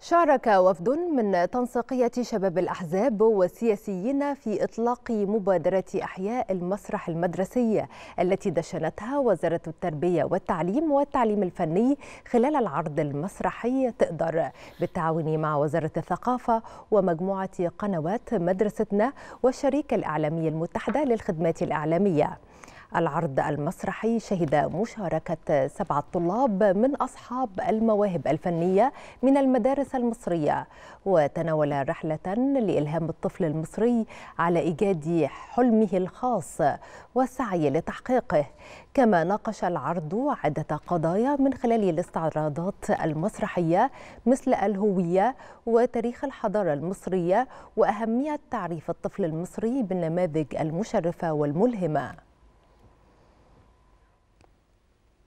شارك وفد من تنسيقية شباب الأحزاب والسياسيين في إطلاق مبادرة إحياء المسرح المدرسي التي دشنتها وزارة التربية والتعليم والتعليم الفني خلال العرض المسرحي تقدر بالتعاون مع وزارة الثقافة ومجموعة قنوات مدرستنا والشريك الإعلامي المتحدة للخدمات الإعلامية. العرض المسرحي شهد مشاركة سبعة طلاب من أصحاب المواهب الفنية من المدارس المصرية وتناول رحلة لإلهام الطفل المصري على إيجاد حلمه الخاص والسعي لتحقيقه كما ناقش العرض عدة قضايا من خلال الاستعراضات المسرحية مثل الهوية وتاريخ الحضارة المصرية وأهمية تعريف الطفل المصري بالنماذج المشرفة والملهمة